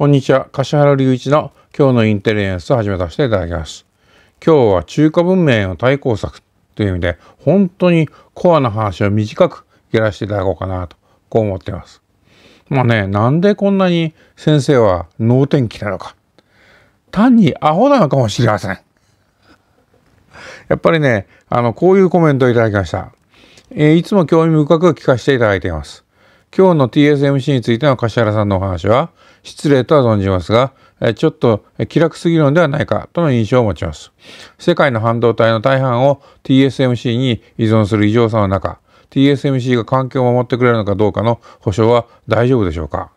こんにちは。柏原隆一の今日のインテリエンスを始めさせていただきます。今日は中華文明の対抗策という意味で、本当にコアな話を短くやらせていただこうかなと、こう思っています。まあね、なんでこんなに先生は能天気なのか。単にアホなのかもしれません。やっぱりね、あの、こういうコメントをいただきました。えー、いつも興味深く聞かせていただいています。今日の TSMC についての柏原さんのお話は、失礼とは存じますが、ちょっと気楽すぎるのではないかとの印象を持ちます。世界の半導体の大半を TSMC に依存する異常さの中、TSMC が環境を守ってくれるのかどうかの保証は大丈夫でしょうか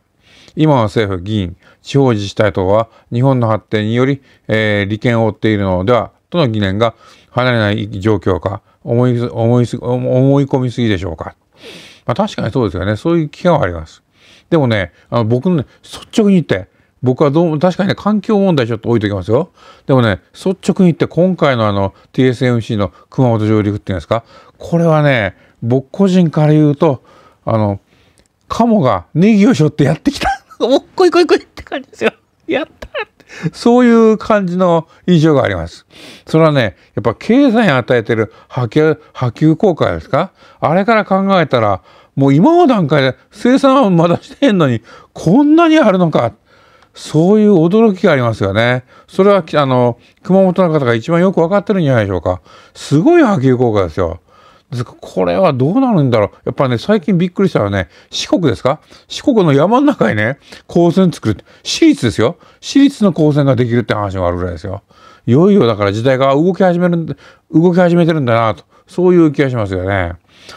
今の政府、議員、地方自治体等は日本の発展により、えー、利権を負っているのではとの疑念が離れない状況か、思い、思い思い込みすぎでしょうか。まあ確かにそうですよね。そういう気があります。でもね、あの僕のね、率直に言って、僕はどうも確かにね、環境問題ちょっと置いときますよ。でもね、率直に言って、今回のあの TSMC の熊本上陸っていうんですか、これはね、僕個人から言うと、あの、カモがネギを背負ってやってきた。おっこいこいこいって感じですよ。やっ そういう感じの印象があります。それはね、やっぱ経済に与えてる波及、波及効果ですかあれから考えたら、もう今の段階で生産はまだしてへんのに、こんなにあるのか。そういう驚きがありますよね。それは、あの、熊本の方が一番よく分かってるんじゃないでしょうか。すごい波及効果ですよ。ですかこれはどうなるんだろう。やっぱね、最近びっくりしたのはね、四国ですか四国の山の中にね、高専作る。私立ですよ。私立の高専ができるって話もあるぐらいですよ。いよいよだから時代が動き始める、動き始めてるんだなと、そういう気がしますよね。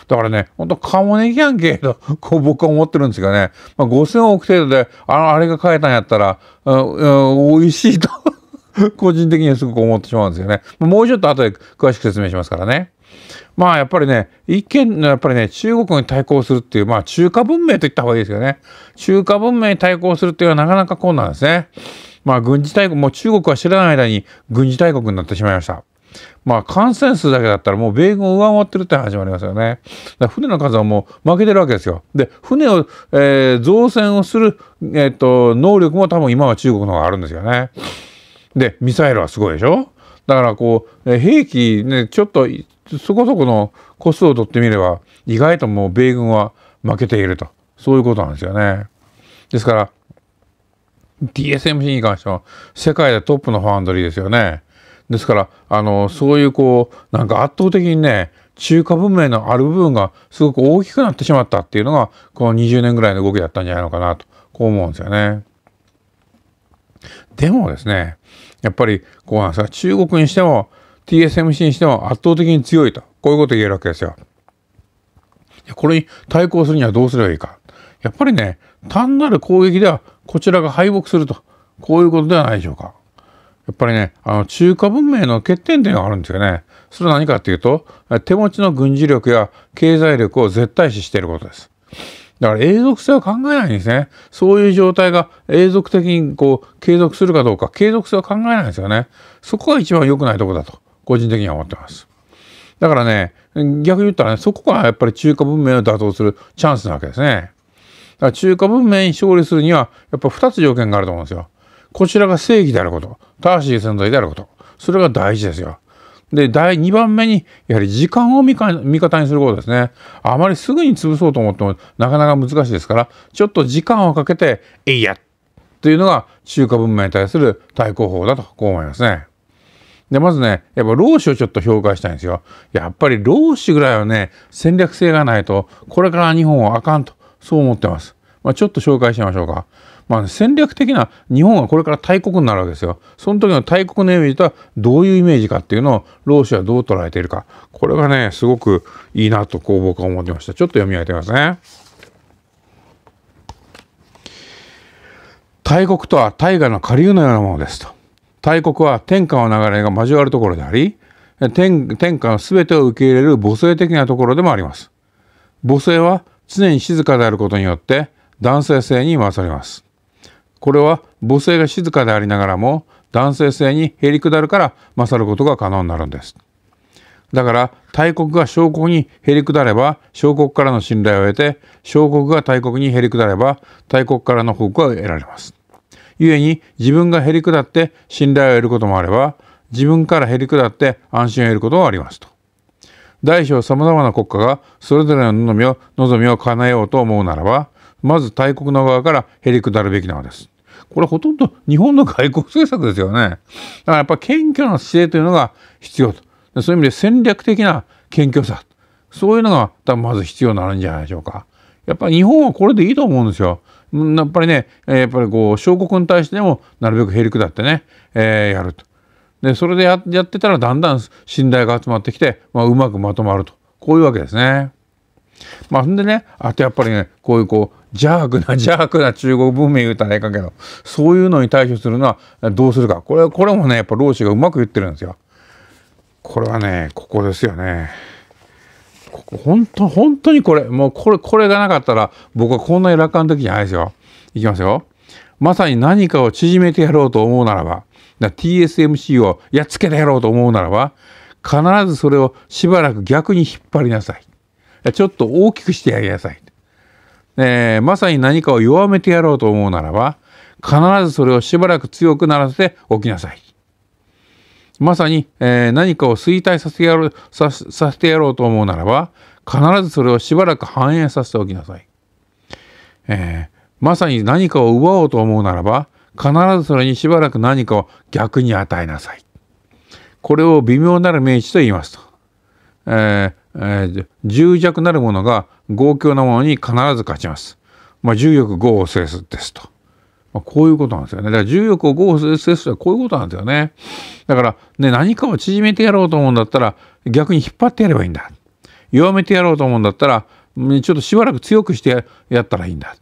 だからね、ほんと鴨ねぎやんけと、こう僕は思ってるんですがね、まあ、5000億程度で、あの、あれが買えたんやったら、美味しいと 個人的にはすごく思ってしまうんですよね。もうちょっと後で詳しく説明しますからね。まあやっぱりね、一見のやっぱりね、中国に対抗するっていう、まあ中華文明といった方がいいですよね。中華文明に対抗するっていうのはなかなか困難ですね。まあ軍事大国、もう中国は知らない間に軍事大国になってしまいました。まあ感染数だけだったらもう米軍を上回ってるって始まりますよね。だ船の数はもう負けてるわけですよ。で、船を、えー、造船をする、えーと、と能力も多分今は中国の方があるんですよね。で、ミサイルはすごいでしょだからこう、兵器ね、ちょっとそこそこの個数を取ってみれば意外ともう米軍は負けているとそういうことなんですよね。ですから TSMC に関しては世界でトップのファンドリーですよね。ですからあのそういうこうなんか圧倒的にね中華文明のある部分がすごく大きくなってしまったっていうのがこの20年ぐらいの動きだったんじゃないのかなとこう思うんですよね。でもですねやっぱりこうなんですが中国にしても TSMC にしても圧倒的に強いと、こういうこと言えるわけですよ。これに対抗するにはどうすればいいか。やっぱりね、単なる攻撃ではこちらが敗北すると、こういうことではないでしょうか。やっぱりね、あの中華文明の欠点点があるんですよね。それは何かっていうと、手持ちの軍事力や経済力を絶対視していることです。だから永続性は考えないんですね。そういう状態が永続的にこう継続するかどうか、継続性は考えないんですよね。そこが一番良くないとこだと個人的には思ってます。だからね逆に言ったらねそこがやっぱり中華文明を打倒するチャンスなわけですね。だから中華文明に勝利するにはやっぱ2つ条件があると思うんですよ。こちらが正義であること正しい存在であることそれが大事ですよ。で第2番目にやはり時間を味方にすることですねあまりすぐに潰そうと思ってもなかなか難しいですからちょっと時間をかけて「えいや!」というのが中華文明に対する対抗法だとこう思いますね。で、まずね、やっぱ労使をちょっと評価したいんですよ。やっぱり労使ぐらいはね、戦略性がないと、これから日本はあかんと、そう思ってます。まあ、ちょっと紹介しましょうか。まあ、戦略的な日本はこれから大国になるわけですよ。その時の大国のイメージとはどういうイメージかっていうのを労使はどう捉えているか。これがね、すごくいいなとこう僕は思ってました。ちょっと読み上げてみますね。大国とは大河の下流のようなものですと。大国は天下の流れが交わるところであり天天下の全てを受け入れる母性的なところでもあります母性は常に静かであることによって男性性に回されますこれは母性が静かでありながらも男性性にへりくだるから勝ることが可能になるんですだから大国が小国にへりくだれば小国からの信頼を得て小国が大国にへりくだれば大国からの報告が得られます故に自分がへり下って信頼を得ることもあれば自分からへり下って安心を得ることがありますと。大小さまざまな国家がそれぞれの望みを望みを叶えようと思うならばまず大国の側からへり下るべきなのです。これほとんど日本の外交政策ですよね。だからやっぱ謙虚な姿勢というのが必要と。そういう意味で戦略的な謙虚さ。そういうのが多分まず必要になるんじゃないでしょうか。やっぱり日本はこれでいいと思うんですよ。やっぱりね、やっぱりこう、小国に対しても、なるべくへりくだってね、えー、やると。で、それでやってたら、だんだん信頼が集まってきて、まあ、うまくまとまると。こういうわけですね。まあ、んでね、あとやっぱりね、こういうこう、邪悪な 邪悪な中国文明言うたらええかけど、そういうのに対処するのはどうするか。これ、これもね、やっぱ老子がうまく言ってるんですよ。これはね、ここですよね。ここ本当、本当にこれ、もうこれ、これがなかったら、僕はこんなに楽観的じゃないですよ。いきますよ。まさに何かを縮めてやろうと思うならば、TSMC をやっつけてやろうと思うならば、必ずそれをしばらく逆に引っ張りなさい。ちょっと大きくしてやりなさい。えー、まさに何かを弱めてやろうと思うならば、必ずそれをしばらく強くならせておきなさい。まさに、えー、何かを衰退させてやろうささせてやろうと思うならば必ずそれをしばらく反映させておきなさい、えー、まさに何かを奪おうと思うならば必ずそれにしばらく何かを逆に与えなさいこれを微妙なる名詞と言いますと、えーえー、重弱なるものが強強なものに必ず勝ちます、まあ、重欲豪を制すですとまあ、こういうことなんですよね。だから重力を合法性するはこういうことなんですよね。だからね、何かを縮めてやろうと思うんだったら、逆に引っ張ってやればいいんだ。弱めてやろうと思うんだったら、ちょっとしばらく強くしてやったらいいんだ。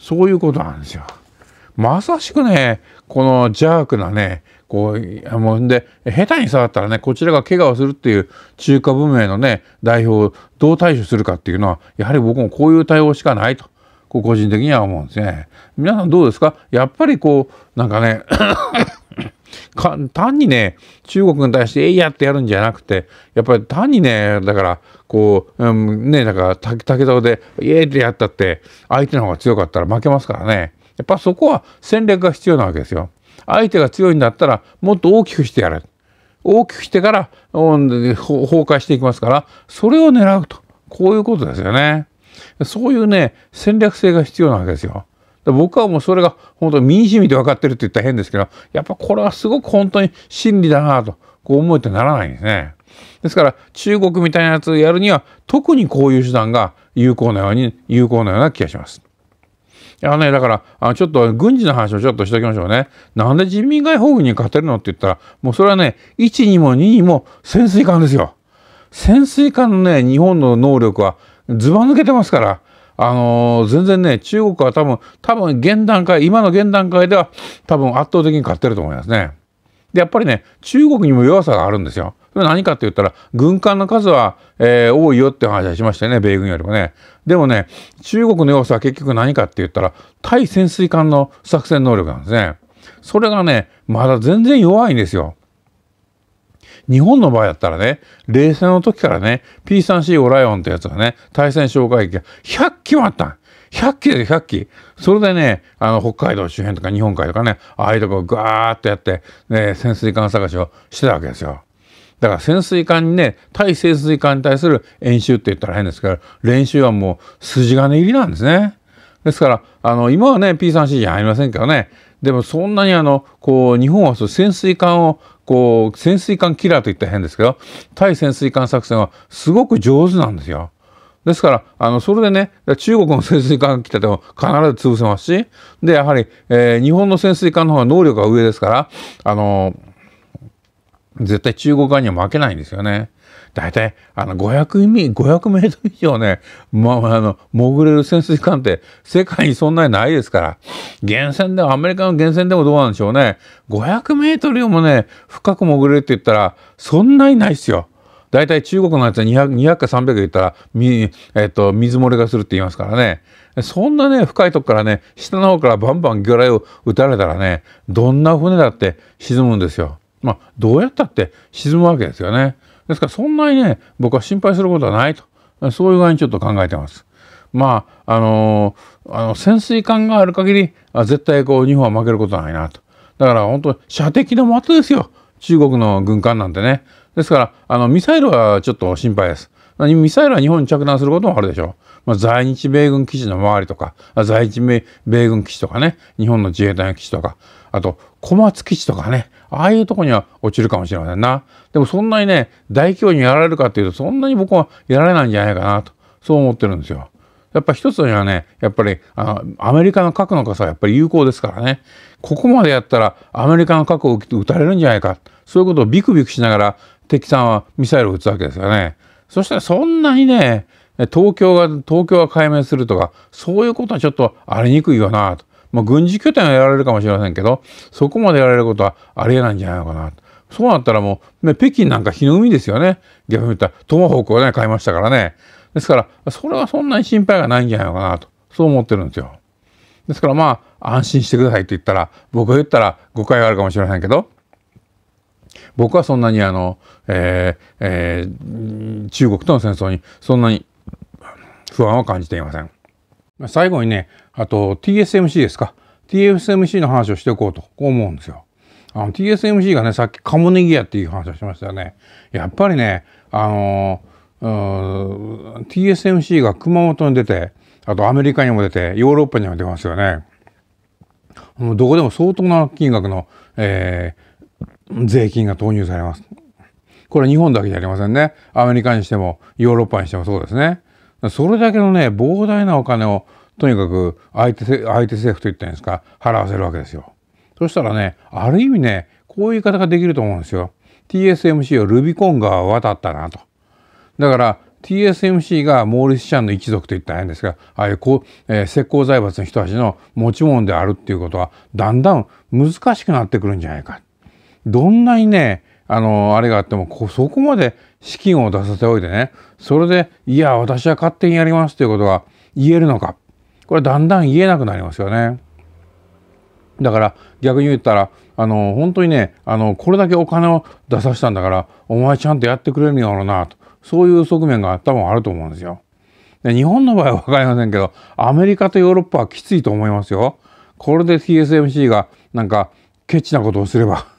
そういうことなんですよ。まさしくね、この邪悪なね、こう、もうんで、下手に触ったらね、こちらが怪我をするっていう中華文明のね、代表をどう対処するかっていうのは、やはり僕もこういう対応しかないと。こう個人的には思うんですね。皆さんどうですかやっぱりこうなんかね 単にね中国に対して「えいや!」ってやるんじゃなくてやっぱり単にねだからこう、うん、ねだから竹竿で「イエー!」ってやったって相手の方が強かったら負けますからねやっぱそこは戦略が必要なわけですよ。相手が強いんだったらもっと大きくしてやれ大きくしてから崩壊していきますからそれを狙うとこういうことですよね。そういうね戦略性が必要なわけですよ。僕はもうそれが本当に身にしみて分かってるって言ったら変ですけどやっぱこれはすごく本当に真理だなとこう思えてならないんですね。ですから中国みたいなやつをやるには特にこういう手段が有効なように有効なような気がします。いやね、だから、あちょっと軍事の話をちょっとしておきましょうね。なんで人民解放軍に勝てるのって言ったら、もうそれはね、1にも2にも潜水艦ですよ。潜水艦のね、日本の能力はずば抜けてますから。あのー、全然ね、中国は多分、多分現段階、今の現段階では多分圧倒的に勝ってると思いますね。で、やっぱりね、中国にも弱さがあるんですよ。それ何かって言ったら、軍艦の数は、えー、多いよって話はしましたよね、米軍よりもね。でもね、中国の弱さは結局何かって言ったら、対潜水艦の作戦能力なんですね。それがね、まだ全然弱いんですよ。日本の場合だったらね、冷戦の時からね、P3C オライオンってやつがね、対戦哨戒機が100機もあったん。100機で100機。それでね、あの、北海道周辺とか日本海とかね、ああいうとこをガーッとやって、ね、潜水艦探しをしてたわけですよ。だから潜水艦にね、対潜水艦に対する演習って言ったら変ですけど、練習はもう筋金入りなんですね。ですから、あの、今はね、P3C じゃありませんけどね、でもそんなにあのこう日本はそう潜水艦をこう潜水艦キラーといったら変ですけど対潜水艦作戦はすごく上手なんですよ。ですからあのそれでね中国の潜水艦が来てても必ず潰せますしでやはり、えー、日本の潜水艦の方が能力が上ですからあの絶対中国側には負けないんですよね。大体あの500ミ500メートル以上ね、まあ、あの潜れる潜水艦って世界にそんなにないですから源泉でもアメリカの源泉でもどうなんでしょうね500メートルよりもね深く潜れるって言ったらそんなにないですよ。大体中国のやつは 200, 200か300で言ったら、みえっと、水漏れがするって言いますからね。そんなね、深いとこからね、下の方からバンバン魚雷を撃たれたらね、どんな船だって沈むんですよ。まあ、どうやったって沈むわけですよね。ですからそんなにね僕は心配することはないとそういう具合にちょっと考えてます。まああのあの潜水艦がある限り絶対こう日本は負けることはないなとだから本当射的の的ですよ中国の軍艦なんてねですからあのミサイルはちょっと心配ですミサイルは日本に着弾することもあるでしょう。まあ、在日米軍基地の周りとか、在日米軍基地とかね、日本の自衛隊の基地とか、あと小松基地とかね、ああいうとこには落ちるかもしれませんな。でもそんなにね、大規模にやられるかっていうと、そんなに僕はやられないんじゃないかなと、そう思ってるんですよ。やっぱ一つにはね、やっぱりあのアメリカの核の傘はやっぱり有効ですからね、ここまでやったらアメリカの核を撃たれるんじゃないか、そういうことをビクビクしながら敵さんはミサイルを撃つわけですよね。そしたらそんなにね、東京が、東京が解明するとか、そういうことはちょっとありにくいよなと。まあ、軍事拠点はやられるかもしれませんけど、そこまでやられることはありえないんじゃないのかなと。そうなったらもう、ね、北京なんか日の海ですよね。逆に言ったら、トマホークをね、買いましたからね。ですから、それはそんなに心配がないんじゃないのかなと、そう思ってるんですよ。ですからまあ、安心してくださいと言ったら、僕が言ったら誤解があるかもしれませんけど、僕はそんなにあの、えーえー、中国との戦争にそんなに不安は感じていません。最後にね、あと TSMC ですか。TSMC の話をしておこうと、こう思うんですよ。あの TSMC がね、さっきカモネギアっていう話をしましたよね。やっぱりね、あの、TSMC が熊本に出て、あとアメリカにも出て、ヨーロッパにも出ますよね。どこでも相当な金額の、えー、税金が投入されます。これ日本だけじゃありませんね。アメリカにしてもヨーロッパにしてもそうですね。それだけのね、膨大なお金をとにかく相手相手政府といったんですか、払わせるわけですよ。そしたらね、ある意味ね、こういう言い方ができると思うんですよ。TSMC をルビコン川を渡ったなと。だから TSMC がモーリス・シャンの一族といったらんですが、ああいうこう、えー、石膏財閥の人たちの持ち物であるっていうことは、だんだん難しくなってくるんじゃないか。どんなにねあのあれがあってもこそこまで資金を出させておいてねそれでいや私は勝手にやりますということが言えるのかこれだんだん言えなくなりますよね。だから逆に言ったらあの本当にねあのこれだけお金を出させたんだからお前ちゃんとやってくれるんやろうなとそういう側面が多分あると思うんですよ。で日本の場合は分かりませんけどアメリカとヨーロッパはきついと思いますよ。これで TSMC がなんかケチなことをすれば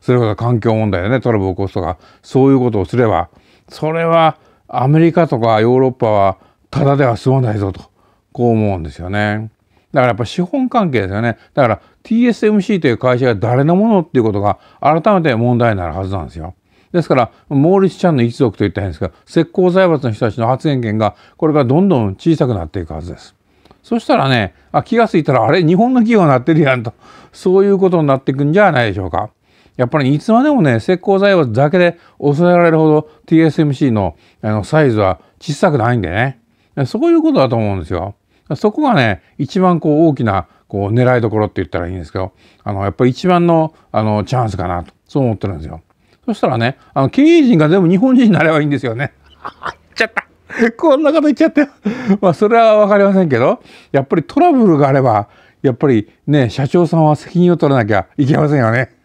それこそ環境問題でねトラブルを起こすとかそういうことをすればそれはアメリカとかヨーロッパはただでは済まないぞとこう思うんですよね。だからやっぱ資本関係ですよね。だから TSMC という会社が誰のものっていうことが改めて問題になるはずなんですよ。ですからモーリス・チャンの一族といったらいいんですが石膏財閥の人たちの発言権がこれからどんどん小さくなっていくはずです。そしたらねあ気が付いたらあれ日本の企業になってるやんとそういうことになっていくんじゃないでしょうか。やっぱりいつまでもね石膏材はだけで抑えられるほど TSMC のあのサイズは小さくないんでねそういうことだと思うんですよ。そこがね一番こう大きなこう狙いどころって言ったらいいんですけどあのやっぱり一番のあのチャンスかなとそう思ってるんですよ。そしたらねあの経営陣が全部日本人になればいいんですよね。言っちゃったこんなこと言っちゃって まあそれは分かりませんけどやっぱりトラブルがあればやっぱりね社長さんは責任を取らなきゃいけませんよね。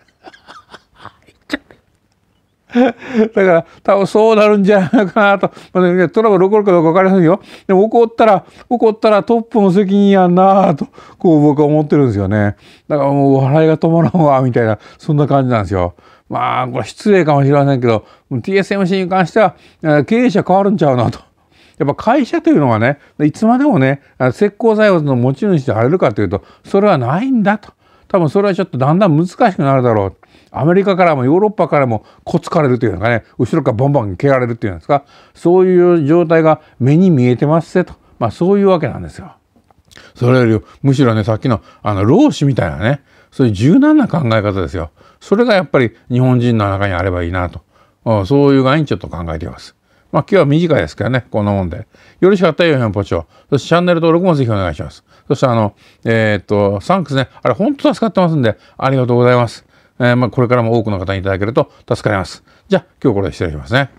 だから、多分そうなるんじゃないかなと。まあね、トラブル起こるかどうか分かりませんよ。でも怒ったら、怒ったらトップの責任やんなと、こう僕は思ってるんですよね。だからもう笑いが止まらんわ、みたいな、そんな感じなんですよ。まあ、これ失礼かもしれませんけど、TSMC に関しては、経営者変わるんちゃうなと。やっぱ会社というのはね、いつまでもね、石膏材物の持ち主であれるかというと、それはないんだと。多分それはちょっとだんだん難しくなるだろう。アメリカからもヨーロッパからもこつかれるというのかね後ろからバンボン蹴られるというんですかそういう状態が目に見えてますせと、まあ、そういうわけなんですよ。それよりむしろねさっきのあの老使みたいなねそういう柔軟な考え方ですよ。それがやっぱり日本人の中にあればいいなとうん、そういう概念ちょっと考えています。まあ今日は短いですけどね、こんなもんで。よろしかったよ、ヘンポチョ。そしてチャンネル登録もぜひお願いします。そしてあの、えー、っと、サンクスね、あれ本当助かってますんで、ありがとうございます。えー、まあ、これからも多くの方にいただけると助かります。じゃあ、今日これで失礼しますね。